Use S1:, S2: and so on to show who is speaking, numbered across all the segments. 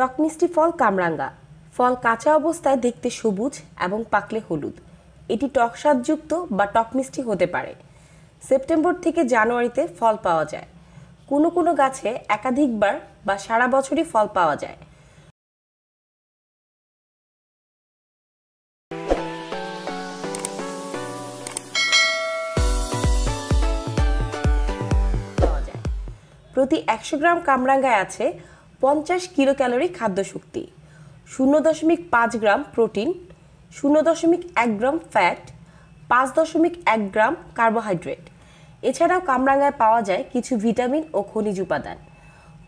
S1: টকমিষ্টি ফল কামরাঙ্গা ফল কাঁচা অবস্থায় দেখতে সবুজ এবং পাকলে হলুদ এটি টক স্বাদযুক্ত বা টকমিষ্টি হতে পারে সেপ্টেম্বর থেকে জানুয়ারিতে ফল পাওয়া যায় কোনো কোনো গাছে একাধিকবার বা সারা বছরই ফল পাওয়া যায় প্রতি একশো গ্রাম কামরাঙ্গায় আছে পঞ্চাশ কিলো ক্যালোরি খাদ্য শক্তি শূন্য দশমিক পাঁচ গ্রাম প্রোটিন শূন্য দশমিক এক গ্রাম ফ্যাট পাঁচ দশমিক এক গ্রাম কার্বোহাইড্রেট এছাড়াও কামরাঙ্গায় পাওয়া যায় কিছু ভিটামিন ও খনিজ উপাদান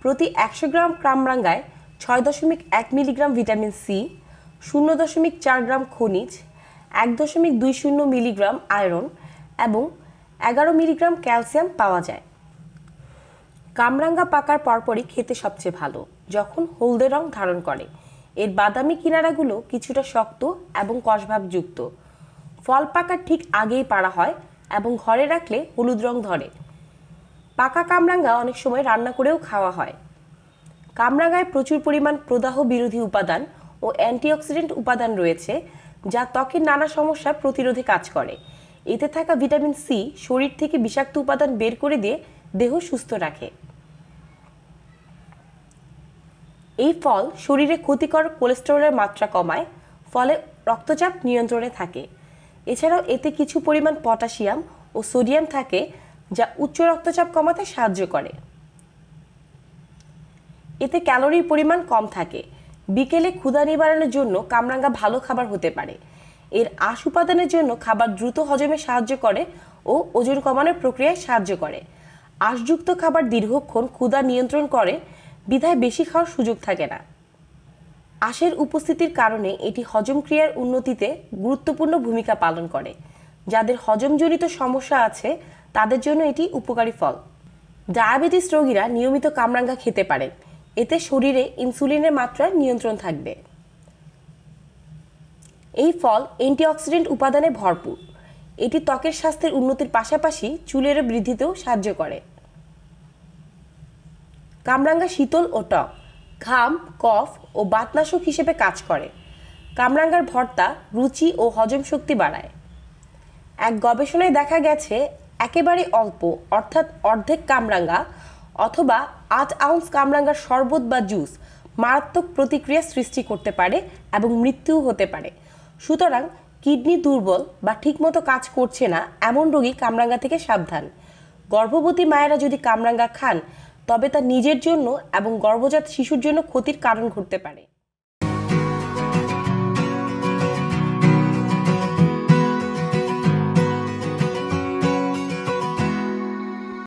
S1: প্রতি একশো গ্রাম কামরাঙ্গায় ছয় দশমিক এক মিলিগ্রাম ভিটামিন সি শূন্য দশমিক চার গ্রাম খনিজ এক দশমিক দুই শূন্য মিলিগ্রাম আয়রন এবং এগারো মিলিগ্রাম ক্যালসিয়াম পাওয়া যায় কামরাঙ্গা পাকার পরপরই খেতে সবচেয়ে ভালো যখন হলদে রং ধারণ করে এর বাদামি কিনারাগুলো কিছুটা শক্ত এবং কষভাবযুক্ত ফল পাকার ঠিক আগেই পাড়া হয় এবং ঘরে রাখলে হলুদ রং ধরে পাকা কামরাঙ্গা অনেক সময় রান্না করেও খাওয়া হয় কামরাঙ্গায় প্রচুর পরিমাণ প্রদাহ বিরোধী উপাদান ও অ্যান্টিঅক্সিডেন্ট উপাদান রয়েছে যা ত্বকের নানা সমস্যা প্রতিরোধে কাজ করে এতে থাকা ভিটামিন সি শরীর থেকে বিষাক্ত উপাদান বের করে দিয়ে দেহ সুস্থ রাখে এই ফল শরীরে ক্ষতিকর কোলেস্টেরলের মাত্রা কমায় ফলে রক্তচাপ নিয়ন্ত্রণে থাকে এছাড়াও এতে কিছু পরিমাণ পটাশিয়াম ও সোডিয়াম থাকে যা উচ্চ রক্তচাপ কমাতে সাহায্য করে এতে ক্যালোরির পরিমাণ কম থাকে বিকেলে ক্ষুধা নিবারণের জন্য কামরাঙ্গা ভালো খাবার হতে পারে এর আশ উপাদানের জন্য খাবার দ্রুত হজমে সাহায্য করে ও ওজন কমানোর প্রক্রিয়ায় সাহায্য করে আশযুক্ত খাবার দীর্ঘক্ষণ ক্ষুধা নিয়ন্ত্রণ করে বিধায় বেশি খাওয়ার সুযোগ থাকে না আশের উপস্থিতির কারণে এটি হজম ক্রিয়ার উন্নতিতে গুরুত্বপূর্ণ ভূমিকা পালন করে যাদের হজমজনিত সমস্যা আছে তাদের জন্য এটি উপকারী ফল ডায়াবেটিস রোগীরা নিয়মিত কামরাঙ্গা খেতে পারেন এতে শরীরে ইনসুলিনের মাত্রা নিয়ন্ত্রণ থাকবে এই ফল অ্যান্টিঅক্সিডেন্ট উপাদানে ভরপুর এটি ত্বকের স্বাস্থ্যের উন্নতির পাশাপাশি চুলের বৃদ্ধিতেও সাহায্য করে কামরাঙ্গা শীতল ও টক ঘাম কফ ও বাতনাশক হিসেবে কাজ করে কামরাঙ্গার ভর্তা রুচি ও হজম শক্তি বাড়ায় এক গবেষণায় দেখা গেছে একেবারে অল্প অর্থাৎ অর্ধেক কামরাঙ্গা অথবা আট আউন্স কামরাঙ্গার শরবত বা জুস মারাত্মক প্রতিক্রিয়া সৃষ্টি করতে পারে এবং মৃত্যুও হতে পারে সুতরাং কিডনি দুর্বল বা ঠিকমতো কাজ করছে না এমন রোগী কামরাঙ্গা থেকে সাবধান গর্ভবতী মায়েরা যদি কামরাঙ্গা খান তবে তা নিজের জন্য এবং গর্ভজাত শিশুর জন্য ক্ষতির কারণ ঘটতে পারে